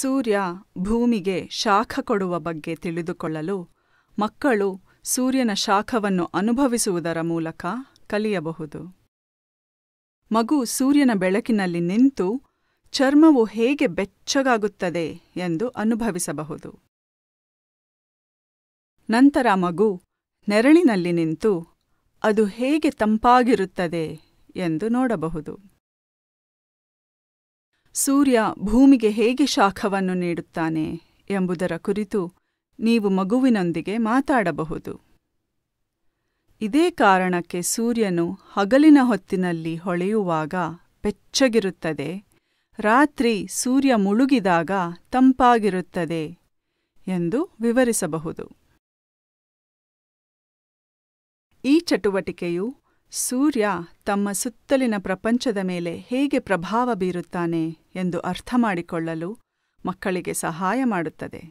ಸೂರ್ಯ ಭೂಮಿಗೆ ಶಾಖ ಕೊಡುವ ಬಗ್ಗೆ ತಿಳಿದುಕೊಳ್ಳಲು ಮಕ್ಕಳು ಸೂರ್ಯನ ಶಾಖವನ್ನು ಅನುಭವಿಸುವುದರ ಮೂಲಕ ಕಲಿಯಬಹುದು ಮಗು ಸೂರ್ಯನ ಬೆಳಕಿನಲ್ಲಿ ನಿಂತು ಚರ್ಮವು ಹೇಗೆ ಬೆಚ್ಚಗಾಗುತ್ತದೆ ಎಂದು ಅನುಭವಿಸಬಹುದು ನಂತರ ಮಗು ನೆರಳಿನಲ್ಲಿ ನಿಂತು ಅದು ಹೇಗೆ ತಂಪಾಗಿರುತ್ತದೆ ಎಂದು ನೋಡಬಹುದು ಸೂರ್ಯ ಭೂಮಿಗೆ ಹೇಗೆ ಶಾಖವನ್ನು ನೀಡುತ್ತಾನೆ ಎಂಬುದರ ಕುರಿತು ನೀವು ಮಗುವಿನೊಂದಿಗೆ ಮಾತಾಡಬಹುದು ಇದೇ ಕಾರಣಕ್ಕೆ ಸೂರ್ಯನು ಹಗಲಿನ ಹೊತ್ತಿನಲ್ಲಿ ಹೊಳೆಯುವಾಗ ಬೆಚ್ಚಗಿರುತ್ತದೆ ರಾತ್ರಿ ಸೂರ್ಯ ಮುಳುಗಿದಾಗ ತಂಪಾಗಿರುತ್ತದೆ ಎಂದು ವಿವರಿಸಬಹುದು ಈ ಚಟುವಟಿಕೆಯು ಸೂರ್ಯ ತಮ್ಮ ಸುತ್ತಲಿನ ಪ್ರಪಂಚದ ಮೇಲೆ ಹೇಗೆ ಪ್ರಭಾವ ಬೀರುತ್ತಾನೆ ಎಂದು ಅರ್ಥಮಾಡಿಕೊಳ್ಳಲು ಮಕ್ಕಳಿಗೆ ಸಹಾಯ ಮಾಡುತ್ತದೆ